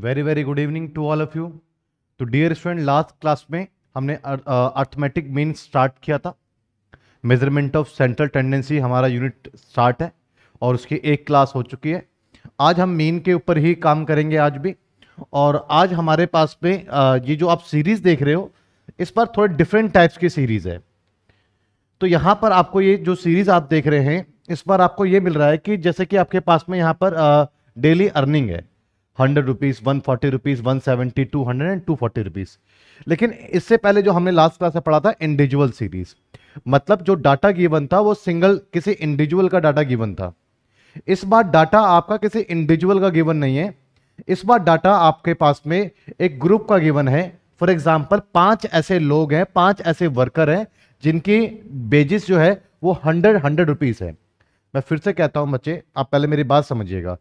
Very very good evening to all of you तो dear student last class में हमने arithmetic mean start किया था मेजरमेंट ऑफ सेंट्रल टेंडेंसी हमारा unit start है और उसकी एक क्लास हो चुकी है आज हम मीन के ऊपर ही काम करेंगे आज भी और आज हमारे पास में ये जो आप सीरीज़ देख रहे हो इस पर थोड़े डिफरेंट टाइप्स की सीरीज़ है तो यहाँ पर आपको ये जो सीरीज़ आप देख रहे हैं इस पर आपको ये मिल रहा है कि जैसे कि आपके पास में यहाँ पर डेली अर्निंग है hundred rupees one forty rupees one seventy two hundred and two forty rupees लेकिन इससे पहले जो हमने लास्ट क्लास में पढ़ा था इंडिविजुअल सीरीज मतलब जो डाटा गिवन था वो सिंगल किसी इंडिविजुअल का डाटा गिवन था इस बार डाटा आपका किसी इंडिविजुअल का गिवन नहीं है इस बार डाटा आपके पास में एक ग्रुप का गिवन है फॉर एग्जाम्पल पांच ऐसे लोग हैं पांच ऐसे वर्कर हैं जिनकी बेजिस जो है वो हंड्रेड हंड्रेड रुपीज़ है मैं फिर से कहता हूं बच्चे आप पहले मेरी बात समझिएगा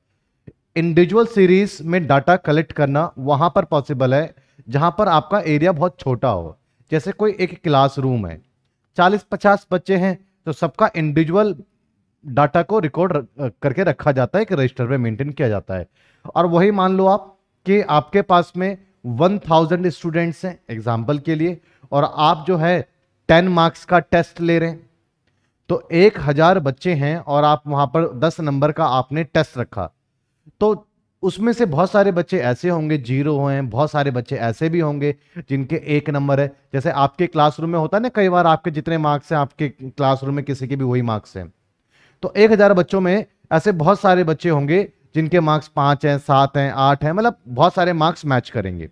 इंडिविजुअल सीरीज में डाटा कलेक्ट करना वहां पर पॉसिबल है जहां पर आपका एरिया बहुत छोटा हो जैसे कोई एक क्लासरूम है चालीस पचास बच्चे हैं तो सबका इंडिविजुअल डाटा को रिकॉर्ड करके रखा जाता है एक रजिस्टर में मेंटेन किया जाता है और वही मान लो आप कि आपके पास में वन थाउजेंड स्टूडेंट्स हैं एग्जाम्पल के लिए और आप जो है टेन मार्क्स का टेस्ट ले रहे हैं तो एक हज़ार बच्चे हैं और आप वहां पर दस नंबर का आपने टेस्ट रखा तो उसमें से बहुत सारे बच्चे ऐसे होंगे जीरो हैं बहुत सारे बच्चे ऐसे भी होंगे जिनके एक नंबर है जैसे आपके क्लासरूम में होता है ना कई बार आपके जितने मार्क्स हैं आपके क्लासरूम में किसी के भी वही मार्क्स हैं तो एक हज़ार बच्चों में ऐसे बहुत सारे बच्चे होंगे जिनके मार्क्स पाँच हैं सात हैं आठ हैं मतलब बहुत सारे मार्क्स मैच करेंगे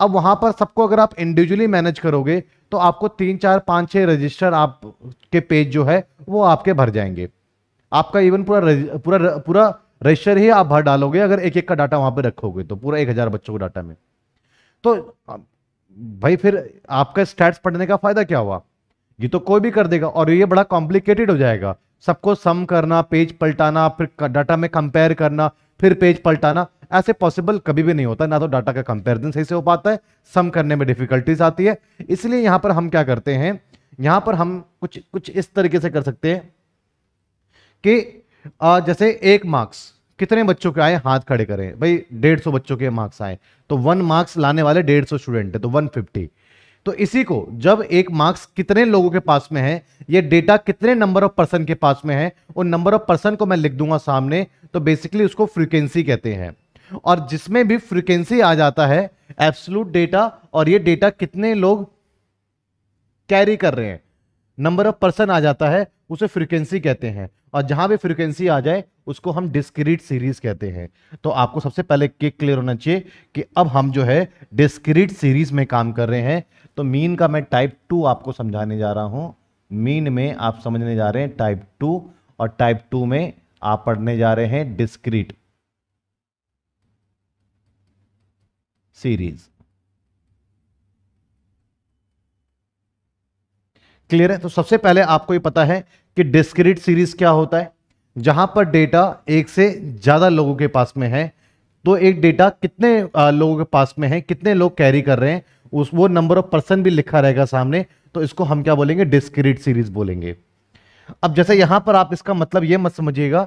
अब वहाँ पर सबको अगर आप इंडिविजुअली मैनेज करोगे तो आपको तीन चार पाँच छः रजिस्टर आपके पेज जो है वो आपके भर जाएंगे आपका इवन पूरा पूरा पूरा रजिस्टर ही आप भर डालोगे अगर एक एक का डाटा वहां पर रखोगे तो पूरा एक हजार बच्चों को डाटा में तो भाई फिर आपका स्टैट्स पढ़ने का फायदा क्या हुआ ये तो कोई भी कर देगा और ये बड़ा कॉम्प्लिकेटेड हो जाएगा सबको सम करना पेज पलटाना फिर डाटा में कंपेयर करना फिर पेज पलटाना ऐसे पॉसिबल कभी भी नहीं होता ना तो डाटा का कंपेरिजन सही से हो पाता है सम करने में डिफिकल्टीज आती है इसलिए यहां पर हम क्या करते हैं यहां पर हम कुछ कुछ इस तरीके से कर सकते हैं कि आ, जैसे एक मार्क्स कितने बच्चों के आए हाथ खड़े करें भाई डेढ़ सौ बच्चों के मार्क्स आए तो वन मार्क्स लाने वाले डेढ़ सौ स्टूडेंट है तो वन फिफ्टी तो इसी को जब एक मार्क्स कितने लोगों के पास में है ये डेटा कितने नंबर ऑफ पर्सन के पास में है उन नंबर ऑफ पर्सन को मैं लिख दूंगा सामने तो बेसिकली उसको फ्रीक्वेंसी कहते हैं और जिसमें भी फ्रीक्वेंसी आ जाता है एब्सोलूट डेटा और ये डेटा कितने लोग कैरी कर रहे हैं नंबर ऑफ पर्सन आ जाता है उसे फ्रीक्वेंसी कहते हैं और जहां भी फ्रीक्वेंसी आ जाए उसको हम डिस्क्रीट सीरीज कहते हैं तो आपको सबसे पहले के क्लियर होना चाहिए कि अब हम जो है डिस्क्रीट सीरीज में काम कर रहे हैं तो मीन का मैं टाइप टू आपको समझाने जा रहा हूं मीन में आप समझने जा रहे हैं टाइप टू और टाइप टू में आप पढ़ने जा रहे हैं डिस्क्रीट सीरीज क्लियर है तो सबसे पहले आपको ये पता है कि डिस्क्रिट सीरीज क्या होता है जहां पर डेटा एक से ज्यादा लोगों के पास में है तो एक डेटा कितने लोगों के पास में है कितने लोग कैरी कर रहे हैं उस वो नंबर ऑफ पर्सन भी लिखा रहेगा सामने तो इसको हम क्या बोलेंगे डिस्क्रिट सीरीज बोलेंगे अब जैसे यहां पर आप इसका मतलब ये मत समझिएगा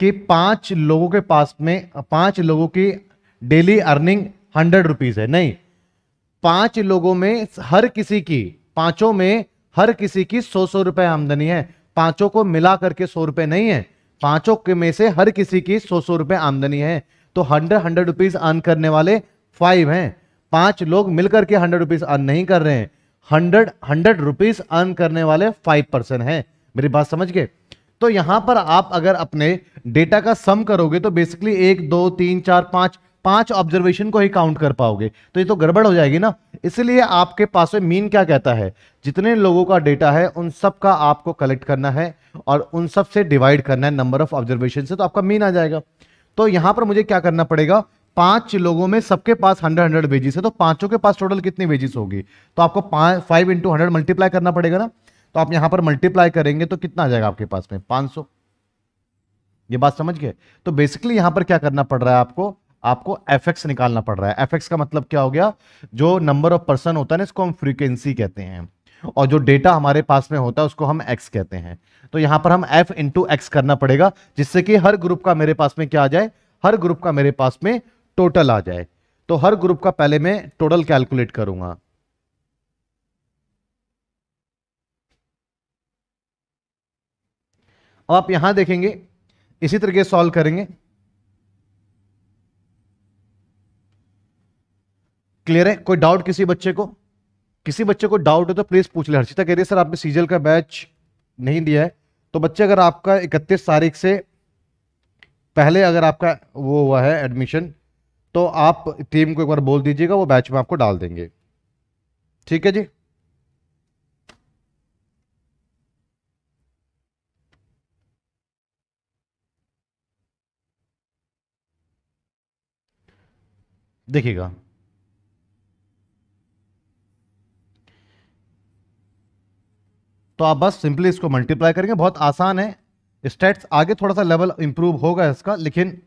कि पांच लोगों के पास में पांच लोगों की डेली अर्निंग हंड्रेड रुपीज है नहीं पांच लोगों में हर किसी की पांचों में हर किसी की सौ सौ रुपए आमदनी है पांचों को मिला करके सौ रुपए नहीं है पांचों के में से हर किसी की सौ सौ रुपए आमदनी है तो हंड्रेड हंड्रेड रुपीज अर्न करने वाले फाइव हैं पांच लोग मिलकर के हंड्रेड रुपीज अर्न नहीं कर रहे हैं हंड्रेड हंड्रेड रुपीज अर्न करने वाले फाइव परसेंट है मेरी बात समझ गए तो यहां पर आप अगर अपने डेटा का सम करोगे तो बेसिकली एक दो तीन चार पांच पांच ऑब्जर्वेशन को ही काउंट कर पाओगे तो ये तो गड़बड़ हो जाएगी ना इसलिए आपके पास में मीन क्या कहता है जितने लोगों का डेटा है उन सब का आपको कलेक्ट करना है और उन सब से डिवाइड करना है नंबर ऑफ ऑब्जर्वेशन से तो आपका मीन आ जाएगा तो यहां पर मुझे क्या करना पड़ेगा पांच लोगों में सबके पास हंड्रेड हंड्रेड वेजिस है तो पांचों के पास टोटल कितनी वेजिस होगी तो आपको फाइव इंटू मल्टीप्लाई करना पड़ेगा ना तो आप यहां पर मल्टीप्लाई करेंगे तो कितना आ जाएगा आपके पास में पांच ये बात समझ गए तो बेसिकली यहां पर क्या करना पड़ रहा है आपको आपको एफ निकालना पड़ रहा है एफ का मतलब क्या हो गया जो नंबर ऑफ पर्सन होता है ना इसको हम फ्रीक्वेंसी कहते हैं और जो डेटा हमारे पास में होता है उसको हम एक्स कहते हैं तो यहां पर हम एफ इंटू एक्स करना पड़ेगा जिससे कि हर ग्रुप का मेरे पास में क्या आ जाए हर ग्रुप का मेरे पास में टोटल आ जाए तो हर ग्रुप का पहले मैं टोटल कैलकुलेट करूंगा अब आप यहां देखेंगे इसी तरीके सॉल्व करेंगे क्लियर है कोई डाउट किसी बच्चे को किसी बच्चे को डाउट हो तो प्लीज पूछ ले हर्षिता कह रही है सर आपने सीजल का बैच नहीं दिया है तो बच्चे अगर आपका इकतीस तारीख से पहले अगर आपका वो हुआ है एडमिशन तो आप टीम को एक बार बोल दीजिएगा वो बैच में आपको डाल देंगे ठीक है जी देखिएगा तो आप बस सिंपली इसको मल्टीप्लाई करेंगे बहुत आसान है स्टेट्स आगे थोड़ा सा लेवल इम्प्रूव होगा इसका लेकिन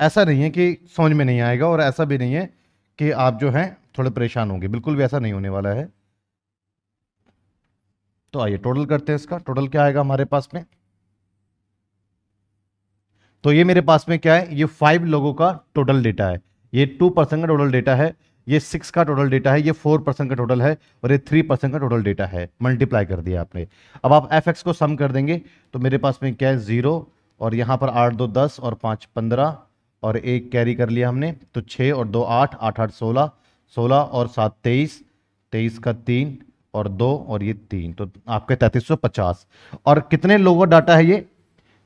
ऐसा नहीं है कि समझ में नहीं आएगा और ऐसा भी नहीं है कि आप जो हैं थोड़े परेशान होंगे बिल्कुल भी ऐसा नहीं होने वाला है तो आइए टोटल करते हैं इसका टोटल क्या आएगा हमारे पास में तो ये मेरे पास में क्या है ये फाइव लोगों का टोटल डेटा है ये टू परसेंट का टोटल डेटा है ये सिक्स का टोटल डेटा है ये फोर परसेंट का टोटल है और ये थ्री परसेंट का टोटल डेटा है मल्टीप्लाई कर दिया आपने अब आप एफ एक्स को सम कर देंगे तो मेरे पास में क्या है ज़ीरो और यहाँ पर आठ दो दस और पाँच पंद्रह और एक कैरी कर लिया हमने तो छः और दो आठ आठ आठ सोलह सोलह और सात तेईस तेईस का तीन और दो और ये तीन तो आपके तैंतीस सौ पचास और कितने लोगों का डाटा है ये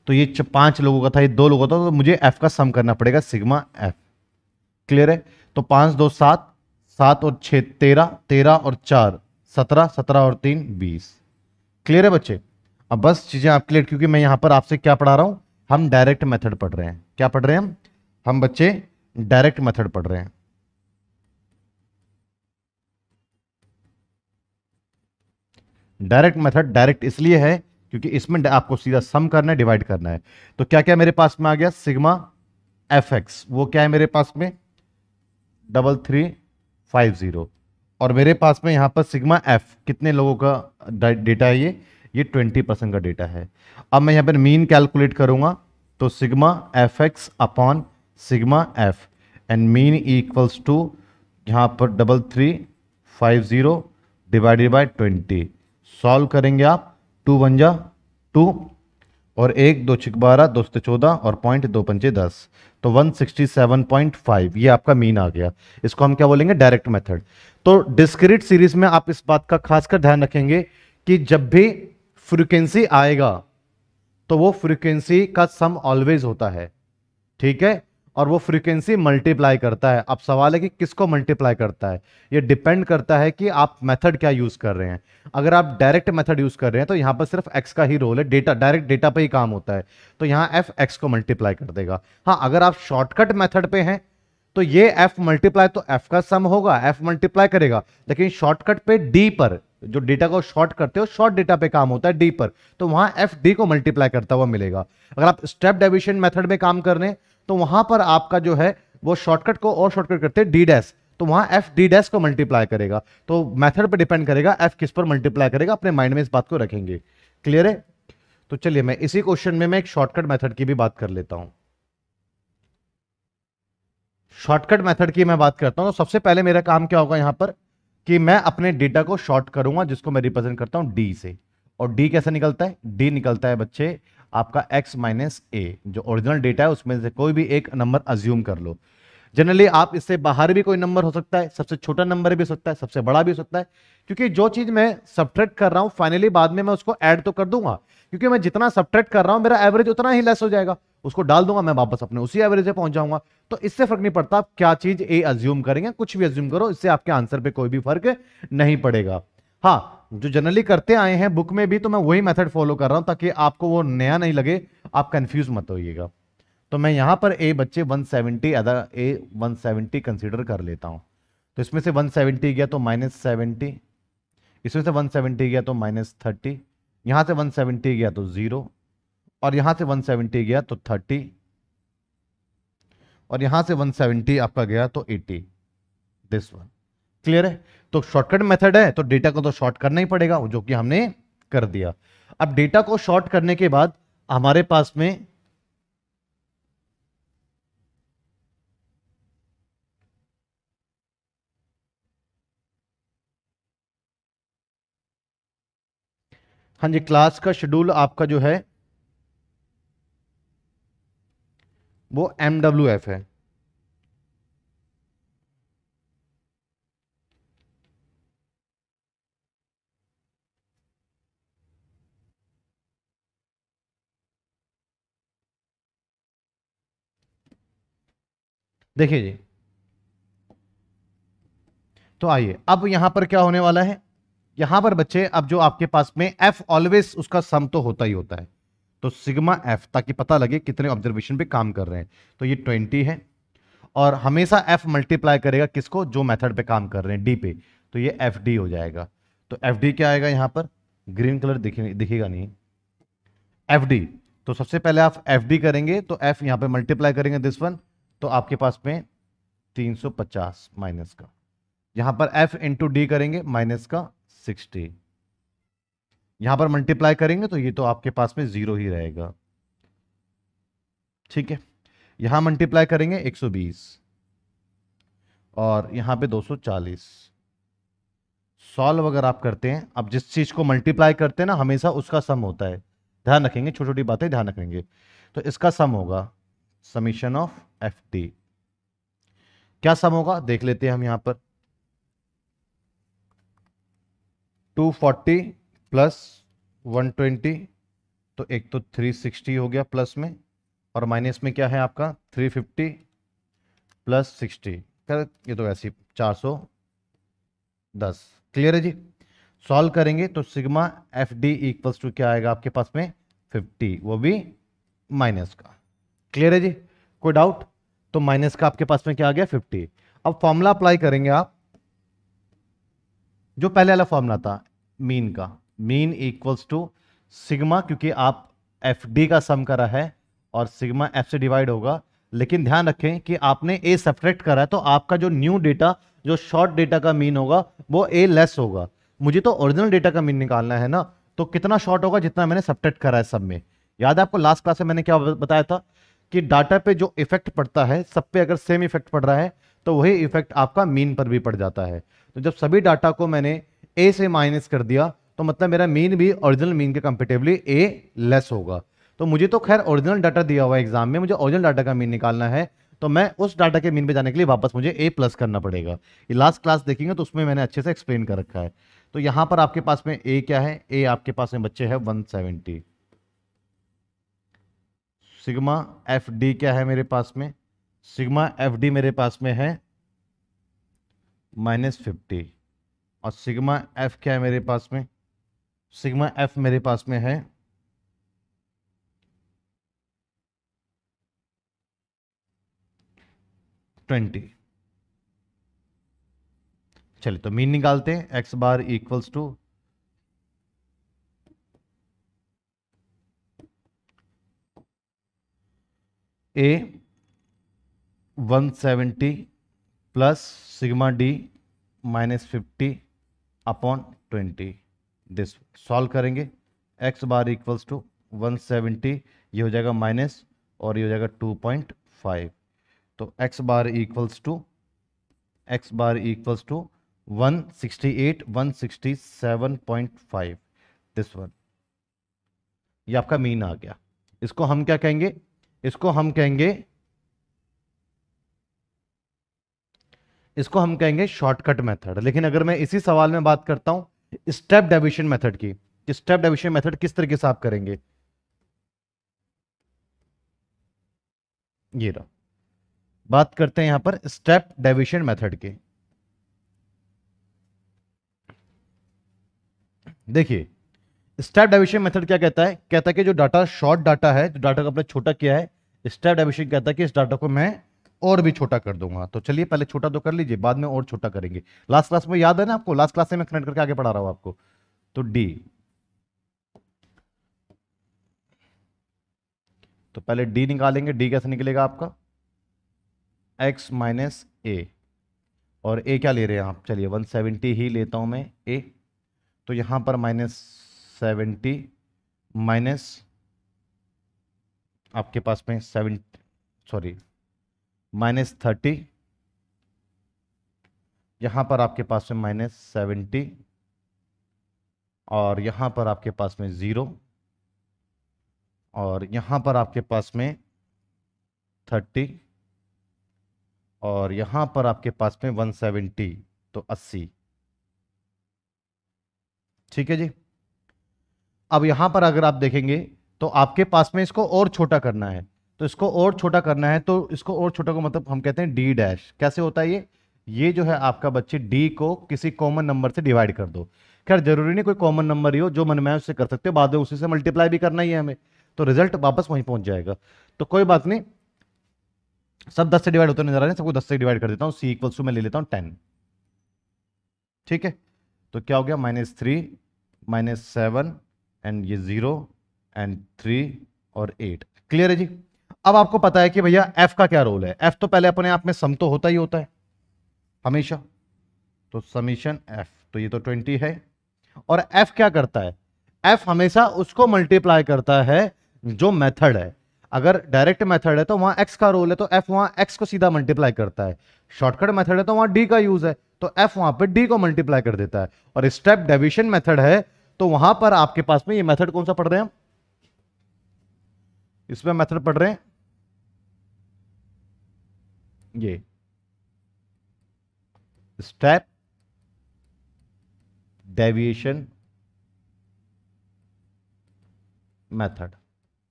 तो ये पांच लोगों का था ये दो लोगों का था तो मुझे एफ का सम करना पड़ेगा सिग्मा एफ क्लियर है तो पांच दो सात सात और छ तेरह तेरह और चार सत्रह सत्रह और तीन बीस क्लियर है बच्चे अब बस चीज़ें आपके लिए क्योंकि मैं यहां पर आपसे क्या पढ़ा रहा हूं हम डायरेक्ट मेथड पढ़ रहे हैं क्या पढ़ रहे हैं हम हम बच्चे डायरेक्ट मेथड पढ़ रहे हैं डायरेक्ट मेथड डायरेक्ट इसलिए है क्योंकि इसमें आपको सीधा सम करना है डिवाइड करना है तो क्या क्या मेरे पास में आ गया सिग्मा एफ एक्स वो क्या है मेरे पास में डबल थ्री फाइव ज़ीरो और मेरे पास में यहाँ पर सिग्मा एफ कितने लोगों का डेटा है ये ये ट्वेंटी परसेंट का डेटा है अब मैं यहाँ पर मीन कैलकुलेट करूँगा तो sigma F X upon sigma F and mean equals to यहाँ पर double three five zero divided by twenty solve करेंगे आप टू वन जा टू और एक दो छिक बारह दो सौ चौदह और पॉइंट दो पंचे दस तो one sixty seven point five ये आपका मीन आ गया इसको हम क्या बोलेंगे डायरेक्ट मेथड तो डिस्क्रिट सीरीज में आप इस बात का खासकर ध्यान रखेंगे कि जब भी फ्रीक्वेंसी आएगा तो वो फ्रिक्वेंसी का सम ऑलवेज होता है ठीक है और वो फ्रीक्वेंसी मल्टीप्लाई करता है अब सवाल है कि किसको मल्टीप्लाई करता है ये डिपेंड करता है कि आप मेथड क्या यूज़ कर रहे हैं अगर आप डायरेक्ट मेथड यूज़ कर रहे हैं तो यहाँ पर सिर्फ एक्स का ही रोल है डेटा डायरेक्ट डेटा पे ही काम होता है तो यहाँ एफ एक्स को मल्टीप्लाई कर देगा हाँ अगर आप शॉर्टकट मैथड पे हैं तो ये एफ मल्टीप्लाई तो एफ का सम होगा एफ मल्टीप्लाई करेगा लेकिन शॉर्टकट पे डी पर जो डेटा को शॉर्ट करते हो शॉर्ट डेटा पे काम होता है डी पर तो वहां एफ डी को मल्टीप्लाई करता हुआ मिलेगा अगर आप स्टेप डेविशन मेथड में काम कर रहे हैं तो वहां पर आपका जो है वो शॉर्टकट को और शॉर्टकट करते हैं डी डैश तो वहां एफ डी डैश को मल्टीप्लाई करेगा तो मेथड पर डिपेंड करेगा एफ किस पर मल्टीप्लाई करेगा अपने माइंड में इस बात को रखेंगे क्लियर है तो चलिए मैं इसी क्वेश्चन में मैं एक शॉर्टकट मेथड की भी बात कर लेता हूं शॉर्टकट मेथड की मैं बात करता हूं तो सबसे पहले मेरा काम क्या होगा यहां पर कि मैं अपने डेटा को शॉर्ट करूंगा जिसको मैं रिप्रेजेंट करता हूं डी से और डी कैसे निकलता है डी निकलता है बच्चे आपका एक्स माइनस ए जो ओरिजिनल डेटा है उसमें से कोई भी एक नंबर अज्यूम कर लो जनरली आप इससे बाहर भी कोई नंबर हो सकता है सबसे छोटा नंबर भी हो सकता है सबसे बड़ा भी हो सकता है क्योंकि जो चीज मैं सब्ट्रैक्ट कर रहा हूँ फाइनली बाद में मैं उसको ऐड तो कर दूंगा क्योंकि मैं जितना सब्ट्रैक्ट कर रहा हूँ मेरा एवरेज उतना ही लेस हो जाएगा उसको डाल दूंगा मैं वापस अपने उसी एवरेज पे पहुंच जाऊंगा तो इससे फर्क नहीं पड़ता आप क्या चीज ए अज्यूम करेंगे कुछ भी अज्यूम करो इससे आपके आंसर पर कोई भी फर्क नहीं पड़ेगा हाँ जो जनरली करते आए हैं बुक में भी तो मैं वही मेथड फॉलो कर रहा हूं ताकि आपको वो नया नहीं लगे आप कंफ्यूज मत होइएगा तो मैं यहाँ पर ए बच्चे 170 सेवेंटी अदा ए वन कंसीडर कर लेता हूँ तो इसमें से 170 गया तो माइनस सेवेंटी इसमें से 170 गया तो माइनस थर्टी यहां से 170 गया तो ज़ीरो और यहाँ से 170 गया तो थर्टी और यहाँ से 170 आपका गया तो एटी दिस वन क्लियर है तो शॉर्टकट मेथड है तो डेटा को तो शॉर्ट करना ही पड़ेगा जो कि हमने कर दिया अब डेटा को शॉर्ट करने के बाद हमारे पास में हाँ जी क्लास का शेड्यूल आपका जो है वो एमडब्ल्यू एफ है देखिए जी तो आइए अब यहां पर क्या होने वाला है यहां पर बच्चे अब जो आपके पास में एफ ऑलवेज उसका सम तो होता ही होता है तो सिग्मा एफ ताकि पता लगे कितने ऑब्जर्वेशन पे काम कर रहे हैं तो ये ट्वेंटी है और हमेशा एफ मल्टीप्लाई करेगा किसको जो मेथड पे काम कर रहे हैं डी पे तो ये एफ डी हो जाएगा तो एफ डी क्या आएगा यहां पर ग्रीन कलर दिखेगा नहीं एफ डी तो सबसे पहले आप एफ डी करेंगे तो एफ यहां पर मल्टीप्लाई करेंगे दिस वन तो आपके पास में 350 माइनस का यहां पर f इंटू डी करेंगे माइनस का 60 यहां पर मल्टीप्लाई करेंगे तो ये तो आपके पास में जीरो ही रहेगा ठीक है यहां मल्टीप्लाई करेंगे 120 और यहां पे 240 सॉल्व अगर आप करते हैं अब जिस चीज को मल्टीप्लाई करते हैं ना हमेशा उसका सम होता है ध्यान रखेंगे छोटी छोटी बातें ध्यान रखेंगे तो इसका सम होगा समीशन ऑफ एफ टी क्या सम होगा देख लेते हैं हम यहां पर 240 प्लस 120 तो एक तो 360 हो गया प्लस में और माइनस में क्या है आपका 350 प्लस सिक्सटी कर ये तो वैसे चार सौ दस क्लियर है जी सॉल्व करेंगे तो sigma F D equals to क्या आएगा आपके पास में फिफ्टी वो भी माइनस का क्लियर है जी कोई डाउट तो माइनस का आपके पास में क्या आ गया फिफ्टी अब फॉर्मूला अप्लाई करेंगे आप जो पहले वाला फॉर्मूला था मीन का मीन इक्वल्स टू सिग्मा क्योंकि आप एफ डी का सम करा है और सिग्मा एफ से डिवाइड होगा लेकिन ध्यान रखें कि आपने ए सब्ट्रैक्ट करा है तो आपका जो न्यू डेटा जो शॉर्ट डेटा का मीन होगा वो ए लेस होगा मुझे तो ओरिजिनल डेटा का मीन निकालना है ना तो कितना शॉर्ट होगा जितना मैंने सब्ट्रैक्ट करा है सब में याद है आपको लास्ट क्लास में मैंने क्या बताया था कि डाटा पे जो इफेक्ट पड़ता है सब पे अगर सेम इफेक्ट पड़ रहा है तो वही इफेक्ट आपका मीन पर भी पड़ जाता है तो जब सभी डाटा को मैंने ए से माइनस कर दिया तो मतलब मेरा मीन भी ओरिजिनल मीन के कंपेटिवली ए लेस होगा तो मुझे तो खैर ओरिजिनल डाटा दिया हुआ है एग्जाम में मुझे ओरिजिनल डाटा का मीन निकालना है तो मैं उस डाटा के मीन पे जाने के लिए वापस मुझे ए प्लस करना पड़ेगा ये लास्ट क्लास देखेंगे तो उसमें मैंने अच्छे से एक्सप्लेन कर रखा है तो यहाँ पर आपके पास में ए क्या है ए आपके पास में बच्चे हैं 170 सिग्मा एफ डी क्या है मेरे पास में सिग्मा एफ डी मेरे पास में है माइनस फिफ्टी और सिग्मा एफ क्या है मेरे पास में सिग्मा एफ मेरे पास में है ट्वेंटी चलिए तो मीन निकालते हैं X bar equals to A 170 plus sigma D minus fifty upon twenty this solve करेंगे एक्स बार इक्वल्स टू 170 ये हो जाएगा माइनस और ये हो जाएगा 2.5 तो X bar equals to X bar equals to 168 167.5 this one ये आपका मीन आ गया इसको हम क्या कहेंगे इसको हम कहेंगे इसको हम कहेंगे शॉर्टकट मेथड लेकिन अगर मैं इसी सवाल में बात करता हूं स्टेप डेविशन मेथड की स्टेप डेविशन मेथड किस तरीके से आप करेंगे ये रहा बात करते हैं यहां पर स्टेप डेविशन मेथड के देखिए स्टेप डेविशन मेथड क्या कहता है कहता है कि जो डाटा शॉर्ट डाटा है जो डाटा को आपने छोटा किया है स्टेप अभिषेक कहता है कि इस डाटा को मैं और भी छोटा कर दूंगा तो चलिए पहले छोटा तो कर लीजिए बाद में और छोटा करेंगे लास्ट क्लास में याद है ना आपको लास्ट क्लास से मैं कनेक्ट करके आगे पढ़ा रहा हूं आपको तो डी तो पहले डी निकालेंगे डी कैसे निकलेगा आपका एक्स माइनस ए और ए क्या ले रहे हैं आप चलिए 170 ही लेता हूं मैं ए तो यहां पर माइनस सेवेंटी माइनस आपके पास में सेवन सॉरी माइनस थर्टी यहाँ पर आपके पास में माइनस सेवेंटी और यहाँ पर आपके पास में ज़ीरो और यहाँ पर आपके पास में थर्टी और यहाँ पर आपके पास में वन सेवेंटी तो अस्सी ठीक है जी अब यहाँ पर अगर आप देखेंगे तो आपके पास में इसको और छोटा करना है तो इसको और छोटा करना है तो इसको और छोटा को मतलब हम कहते हैं डी डैश कैसे होता है ये ये जो है आपका बच्चे डी को किसी कॉमन नंबर से डिवाइड कर दो खैर जरूरी नहीं कोई कॉमन नंबर ही हो जो मन में उससे कर सकते हो बाद में उसी से मल्टीप्लाई भी करना ही है हमें तो रिजल्ट वापस वहीं पहुंच जाएगा तो कोई बात नहीं सब दस से डिवाइड होते नजर आ रहे हैं सबको दस से डिवाइड कर देता हूँ सी इक्वल्स टू मैं ले लेता हूँ टेन ठीक है तो क्या हो गया minus three minus seven and ये जीरो एंड थ्री और एट क्लियर है जी अब आपको पता है कि भैया एफ का क्या रोल है एफ तो पहले अपने आप में सम तो होता ही होता है हमेशा तो समीशन एफ तो ये तो ट्वेंटी है और एफ क्या करता है एफ हमेशा उसको मल्टीप्लाई करता है जो मेथड है अगर डायरेक्ट मेथड है तो वहां एक्स का रोल है तो एफ वहां एक्स को सीधा मल्टीप्लाई करता है शॉर्टकट मेथड है तो वहां डी का यूज है तो एफ वहां पे डी को मल्टीप्लाई कर देता है और स्टेप डेविशन मेथड है तो वहां पर आपके पास में ये मेथड कौन सा पढ़ रहे हैं हम इसमें मेथड पढ़ रहे हैं ये स्टेप डेविएशन मेथड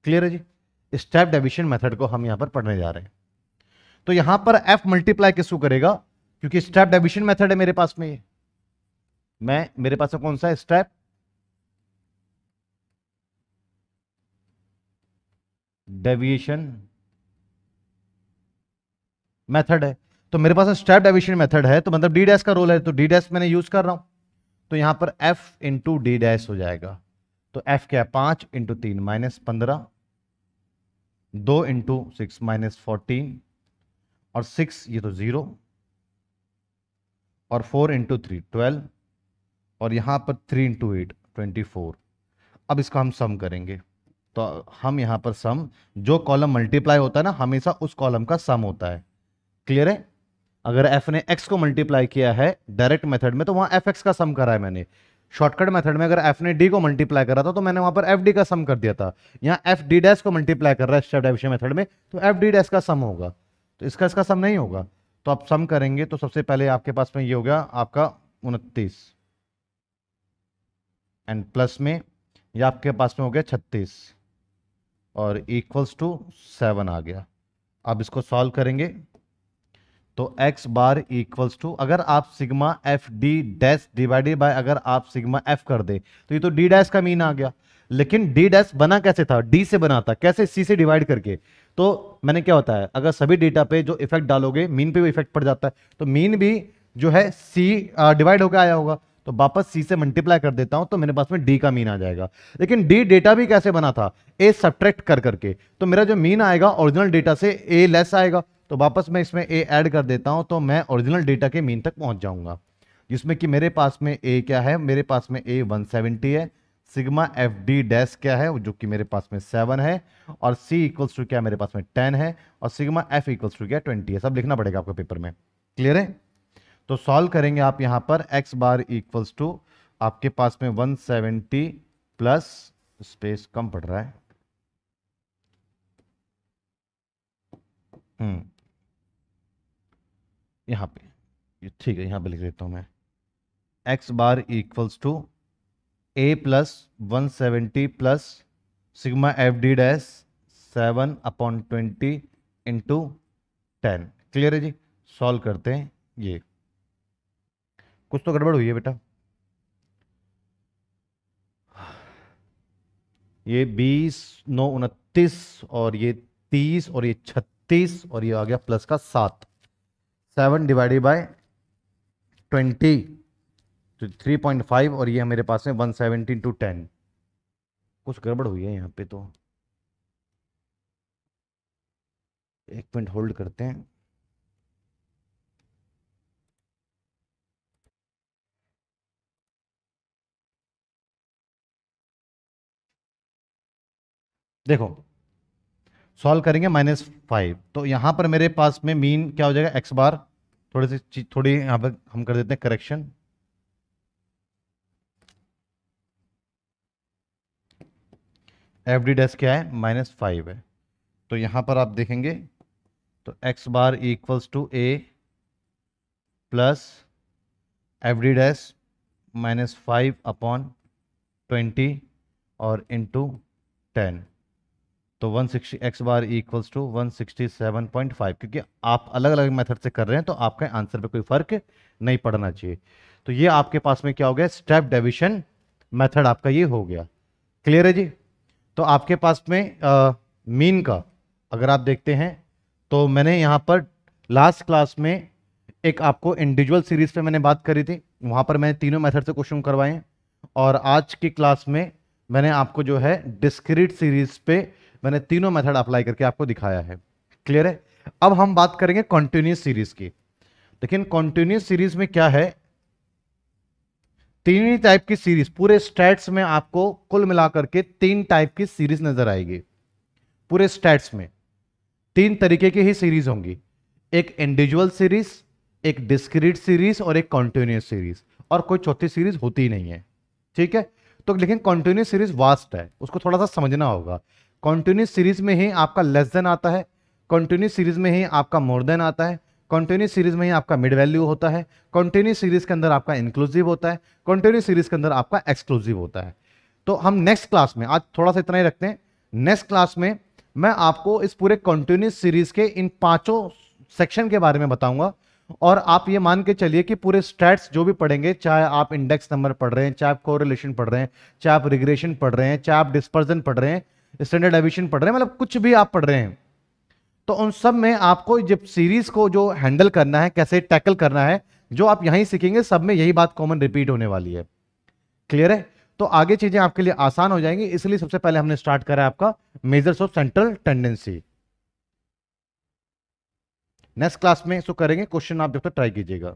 क्लियर है जी स्टेप डेविएशन मेथड को हम यहां पर पढ़ने जा रहे हैं तो यहां पर एफ मल्टीप्लाई किसको करेगा क्योंकि स्टेप डेविएशन मेथड है मेरे पास में ये मैं मेरे पास कौन सा स्टेप डेविएशन मेथड है तो मेरे पास स्टेप डेविएशन मेथड है तो मतलब डी डैश का रोल है तो डी डैश मैंने यूज कर रहा हूं तो यहां पर एफ इंटू डी डैश हो जाएगा तो एफ क्या है पांच इंटू तीन माइनस पंद्रह दो इंटू सिक्स माइनस फोर्टीन और सिक्स ये तो ज़ीरो और फोर इंटू थ्री ट्वेल्व और यहां पर three into eight twenty four अब इसका हम सम करेंगे तो हम यहां पर सम जो कॉलम मल्टीप्लाई होता है ना हमेशा उस कॉलम का सम होता है क्लियर है अगर एफ ने एक्स को मल्टीप्लाई किया है डायरेक्ट मेथड में तो वहां एफ एक्स का सम करा है मैंने शॉर्टकट मेथड में अगर एफ ने डी को मल्टीप्लाई करा था तो मैंने वहां पर एफ डी का सम कर दिया था यहाँ एफ डी डैश को मल्टीप्लाई कर रहा है स्टेप मेथड में तो एफ डी डैश का सम होगा तो इसका इसका सम नहीं होगा तो आप सम करेंगे तो सबसे पहले आपके पास में ये हो गया आपका उनतीस एंड प्लस में ये आपके पास में हो गया छत्तीस और इक्वल्स टू सेवन आ गया अब इसको सॉल्व करेंगे तो x बार इक्वल्स टू अगर आप sigma F D dash divided by अगर आप सिग्मा f कर दे तो ये तो d डैश का मीन आ गया लेकिन d डैश बना कैसे था d से बना था कैसे c से डिवाइड करके तो मैंने क्या होता है अगर सभी डेटा पे जो इफेक्ट डालोगे मीन पे भी इफेक्ट पड़ जाता है तो मीन भी जो है c डिवाइड होकर आया होगा तो वापस सी से मल्टीप्लाई कर देता हूं तो मेरे पास में डी का मीन आ जाएगा लेकिन डी डेटा भी कैसे बना था ए सब्ट्रैक्ट कर करके तो मेरा जो मीन आएगा ओरिजिनल डेटा से ए लेस आएगा तो वापस मैं इसमें ए ऐड कर देता हूं तो मैं ओरिजिनल डेटा के मीन तक पहुंच जाऊंगा जिसमें कि मेरे पास में ए क्या है मेरे पास में ए वन है सिग्मा एफ डी डैश क्या है जो कि मेरे पास में सेवन है और सी इक्वल्स टू क्या मेरे पास में टेन है और सिग्मा एफ इक्वल्स टू क्या ट्वेंटी है सब लिखना पड़ेगा आपको पेपर में क्लियर है तो सॉल्व करेंगे आप यहां पर एक्स बार इक्वल्स टू आपके पास में 170 प्लस स्पेस कम पड़ रहा है यहां हम्म। यहाँ पे ठीक है यहां पे लिख देता हूँ मैं X bar equals to A plus one seventy plus sigma F D dash seven upon twenty into ten clear है जी सॉल्व करते हैं ये कुछ तो गड़बड़ हुई है बेटा ये बीस नौ उनतीस और ये तीस और ये छत्तीस और ये आ गया प्लस का सात सेवन डिवाइडेड बाय ट्वेंटी तो थ्री पॉइंट फाइव और ये मेरे पास में वन सेवेंटीन टू टेन कुछ गड़बड़ हुई है यहाँ पे तो एक मिनट होल्ड करते हैं देखो सॉल्व करेंगे माइनस फाइव तो यहाँ पर मेरे पास में मीन क्या हो जाएगा एक्स बार थोड़ी सी चीज थोड़ी यहाँ पर हम कर देते हैं करेक्शन एफ डी डैस क्या है माइनस फाइव है तो यहाँ पर आप देखेंगे तो X bar equals to A plus F D dash minus five upon twenty और इंटू टेन तो 160 sixty X bar equals to five क्योंकि आप अलग अलग मेथड से कर रहे हैं तो आपके आंसर पे कोई फर्क नहीं पड़ना चाहिए तो ये आपके पास में क्या हो गया स्टेप डेविशन मेथड आपका ये हो गया क्लियर है जी तो आपके पास में मीन का अगर आप देखते हैं तो मैंने यहाँ पर लास्ट क्लास में एक आपको इंडिविजुअल सीरीज पे मैंने बात करी थी वहाँ पर मैंने तीनों मेथड से क्वेश्चन करवाए और आज की क्लास में मैंने आपको जो है डिस्क्रीट सीरीज पे मैंने तीनों मेथड अप्लाई करके आपको दिखाया है क्लियर है अब हम बात करेंगे कॉन्टिन्यूस सीरीज की लेकिन कॉन्टिन्यूस सीरीज में क्या है तीन ही टाइप की सीरीज पूरे स्टैट्स में आपको कुल मिलाकर के तीन टाइप की सीरीज नजर आएगी पूरे स्टैट्स में तीन तरीके की ही सीरीज होंगी एक इंडिविजुअल सीरीज एक डिस्क्रीट सीरीज और एक कॉन्टिन्यूस सीरीज और कोई चौथी सीरीज होती ही नहीं है ठीक है तो लेकिन कॉन्टिन्यूस सीरीज वास्ट है उसको थोड़ा सा समझना होगा कॉन्टिन्यूस सीरीज में ही आपका लेस देन आता है कॉन्टिन्यूस सीरीज में ही आपका मोर देन आता है कॉन्टिन्यूस सीरीज में ही आपका मिड वैल्यू होता है कॉन्टिन्यूस सीरीज के अंदर आपका इंक्लूसिव होता है कॉन्टिन्यूस सीरीज के अंदर आपका एक्सक्लूसिव होता है तो हम नेक्स्ट क्लास में आज थोड़ा सा इतना ही रखते हैं नेक्स्ट क्लास में मैं आपको इस पूरे कॉन्टिन्यूस सीरीज के इन पांचों सेक्शन के बारे में बताऊंगा और आप ये मान के चलिए कि पूरे स्टैट्स जो भी पढ़ेंगे चाहे आप इंडेक्स नंबर पढ़ रहे हैं चाहे आप कोरिलेशन पढ़ रहे हैं चाहे आप रिग्रेशन पढ़ रहे हैं चाहे आप डिस्पर्जन पढ़ रहे हैं स्टैंडर्ड एविशन पढ़ रहे हैं मतलब कुछ भी आप पढ़ रहे हैं तो उन सब में आपको जब सीरीज को जो हैंडल करना है कैसे टैकल करना है जो आप यहीं सीखेंगे सब में यही बात कॉमन रिपीट होने वाली है क्लियर है तो आगे चीजें आपके लिए आसान हो जाएंगी इसलिए सबसे पहले हमने स्टार्ट करा है आपका measures of central tendency next class में इसको करेंगे क्वेश्चन आप जब तक ट्राई कीजिएगा